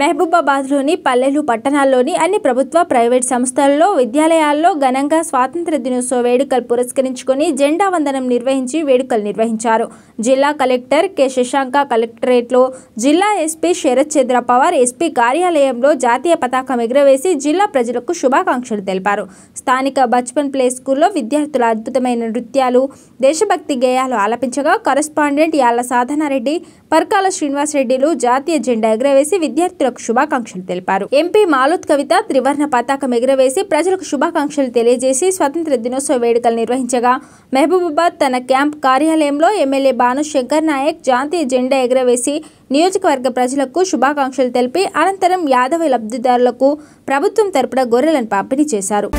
మహబూబాబాద్లోని పల్లెలు పట్టణాల్లోని అన్ని ప్రభుత్వ ప్రైవేట్ సంస్థల్లో విద్యాలయాల్లో ఘనంగా స్వాతంత్ర దినోత్సవ వేడుకలు పురస్కరించుకొని జెండా వందనం నిర్వహించి వేడుకలు నిర్వహించారు జిల్లా కలెక్టర్ కె శశాంక కలెక్టరేట్లో జిల్లా ఎస్పీ శరత్ చంద్ర పవార్ ఎస్పీ కార్యాలయంలో జాతీయ పతాకం ఎగురవేసి జిల్లా ప్రజలకు శుభాకాంక్షలు తెలిపారు స్థానిక బచ్పన్ ప్లే స్కూల్లో విద్యార్థుల అద్భుతమైన నృత్యాలు దేశభక్తి గేయాలు ఆలపించగా కరస్పాండెంట్ యాళ్ల సాధనారెడ్డి పర్కాల శ్రీనివాసరెడ్డిలు జాతీయ జెండా ఎగరవేసి విద్యార్థులకు శుభాకాంక్షలు తెలిపారు ఎంపీ మాలోత్ కవిత త్రివర్ణ పతాకం ఎగరవేసి ప్రజలకు శుభాకాంక్షలు తెలియజేసి స్వతంత్ర దినోత్సవ వేడుకలు నిర్వహించగా మహబూబాబాద్ తన క్యాంప్ కార్యాలయంలో ఎమ్మెల్యే భాను శంకర్ నాయక్ జాతీయ జెండా ఎగరవేసి నియోజకవర్గ ప్రజలకు శుభాకాంక్షలు తెలిపి అనంతరం యాదవ లబ్ధిదారులకు ప్రభుత్వం తరపున గొర్రెలను పంపిణీ చేశారు